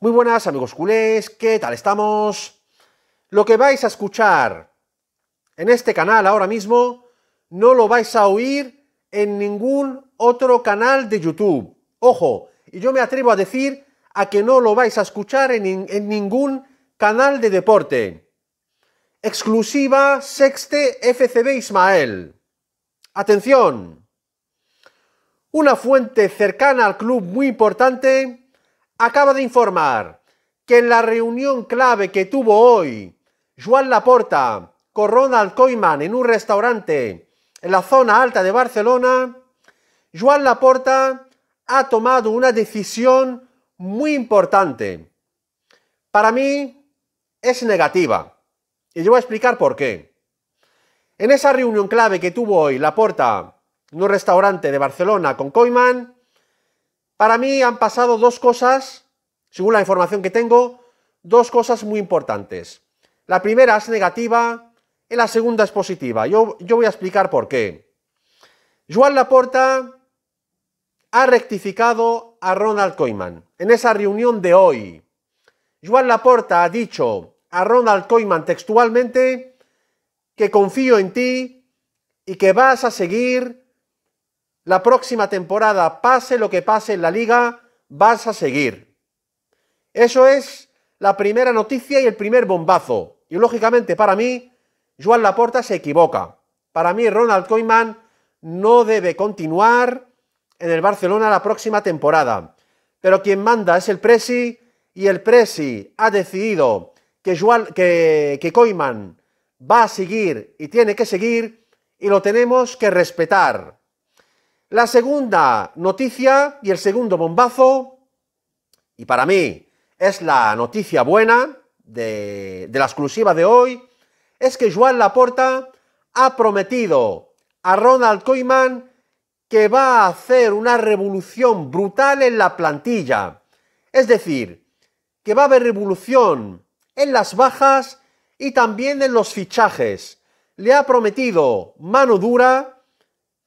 Muy buenas amigos culés, ¿qué tal estamos? Lo que vais a escuchar en este canal ahora mismo no lo vais a oír en ningún otro canal de YouTube. Ojo, y yo me atrevo a decir a que no lo vais a escuchar en, ningún canal de deporte. Exclusiva Sexte FCB Ismael. Atención. Una fuente cercana al club muy importante acaba de informar que en la reunión clave que tuvo hoy Joan Laporta con Ronald Koeman en un restaurante en la zona alta de Barcelona, Joan Laporta ha tomado una decisión muy importante. Para mí es negativa y yo voy a explicar por qué. En esa reunión clave que tuvo hoy Laporta en un restaurante de Barcelona con Koeman, para mí han pasado dos cosas, según la información que tengo, dos cosas muy importantes. La primera es negativa y la segunda es positiva. Yo, yo voy a explicar por qué. Joan Laporta ha rectificado a Ronald Koeman en esa reunión de hoy. Joan Laporta ha dicho a Ronald Koeman textualmente que confío en ti y que vas a seguir la próxima temporada, pase lo que pase en la liga, vas a seguir. Eso es la primera noticia y el primer bombazo. Y lógicamente para mí, Joan Laporta se equivoca. Para mí, Ronald Koeman no debe continuar en el Barcelona la próxima temporada. Pero quien manda es el Presi y el Presi ha decidido que, Joan, que, que Koeman va a seguir y tiene que seguir y lo tenemos que respetar. La segunda noticia y el segundo bombazo, y para mí es la noticia buena de, la exclusiva de hoy, es que Joan Laporta ha prometido a Ronald Koeman que va a hacer una revolución brutal en la plantilla. Es decir, que va a haber revolución en las bajas y también en los fichajes. Le ha prometido mano dura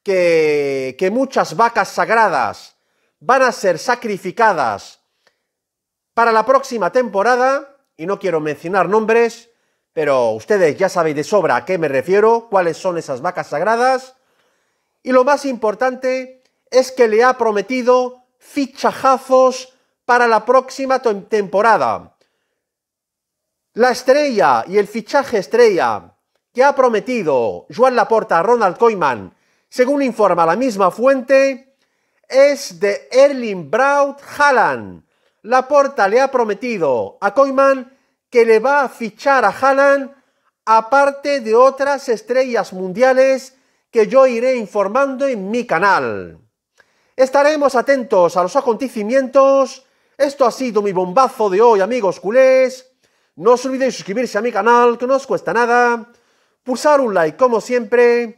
que, muchas vacas sagradas van a ser sacrificadas para la próxima temporada, y no quiero mencionar nombres, pero ustedes ya sabéis de sobra a qué me refiero, cuáles son esas vacas sagradas, y lo más importante es que le ha prometido fichajazos para la próxima temporada. La estrella y el fichaje estrella que ha prometido Juan Laporta a Ronald Koeman según informa la misma fuente, es de Erling Braut Haaland. Laporta le ha prometido a Koeman que le va a fichar a Haaland aparte de otras estrellas mundiales que yo iré informando en mi canal. Estaremos atentos a los acontecimientos. Esto ha sido mi bombazo de hoy, amigos culés. No os olvidéis suscribirse a mi canal, que no os cuesta nada. Pulsar un like, como siempre